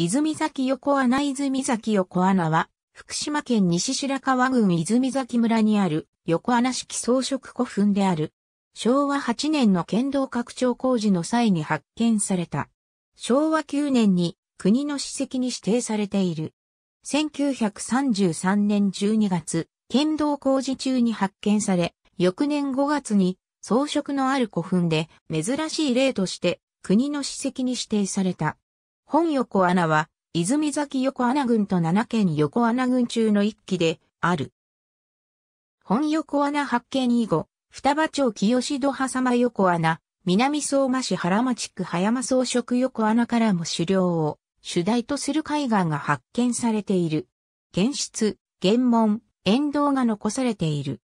泉崎横穴泉崎横穴は、福島県西白川郡泉崎村にある横穴式装飾古墳である。昭和8年の県道拡張工事の際に発見された。昭和9年に国の史跡に指定されている。1933年12月、県道工事中に発見され、翌年5月に装飾のある古墳で珍しい例として国の史跡に指定された。本横穴は、泉崎横穴群と七県横穴群中の一期で、ある。本横穴発見以後、双葉町清戸狭様横穴、南相馬市原町区葉山装飾横穴からも狩猟を主題とする海岸が発見されている。原質、原門、沿道が残されている。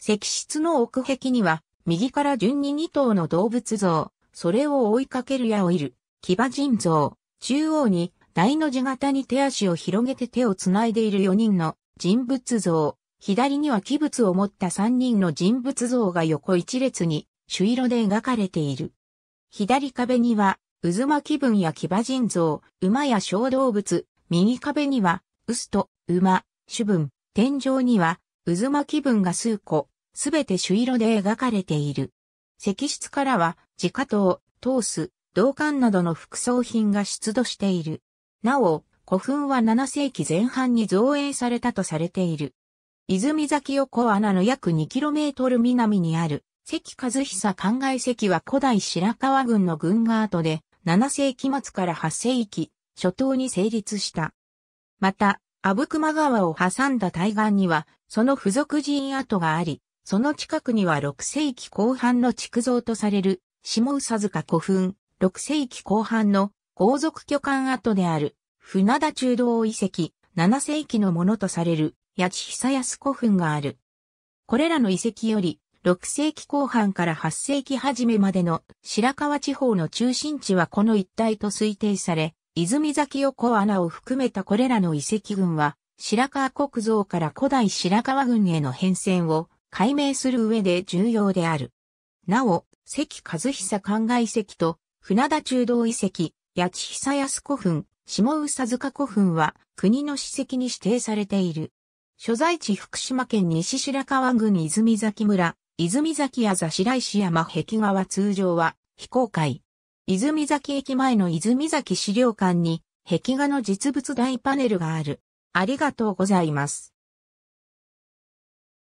石室の奥壁には、右から順に2頭の動物像、それを追いかける矢をいる、騎馬人像、中央に大の字型に手足を広げて手をつないでいる4人の人物像、左には器物を持った3人の人物像が横一列に朱色で描かれている。左壁には渦巻き文や騎馬人像、馬や小動物、右壁には臼と馬、主文、天井には渦巻き文が数個、すべて朱色で描かれている。石室からは、自家刀、トース、銅館などの副葬品が出土している。なお、古墳は7世紀前半に造営されたとされている。泉崎横穴の約 2km 南にある、関和久灌漑石は古代白川郡の軍が跡で、7世紀末から8世紀、初頭に成立した。また、阿武隈川を挟んだ対岸には、その付属寺院跡があり、その近くには6世紀後半の築造とされる、下宇佐塚古墳、6世紀後半の豪族巨漢跡である船田中道遺跡7世紀のものとされる八千久康古墳がある。これらの遺跡より6世紀後半から8世紀初めまでの白川地方の中心地はこの一帯と推定され、泉崎横穴を含めたこれらの遺跡群は白川国造から古代白川群への変遷を解明する上で重要である。なお、関和久灌漑遺跡と船田中道遺跡、八千久安古墳、下宇佐塚古墳は国の史跡に指定されている。所在地福島県西白川郡泉崎村、泉崎あ座白石山壁画は通常は非公開。泉崎駅前の泉崎資料館に壁画の実物大パネルがある。ありがとうございます。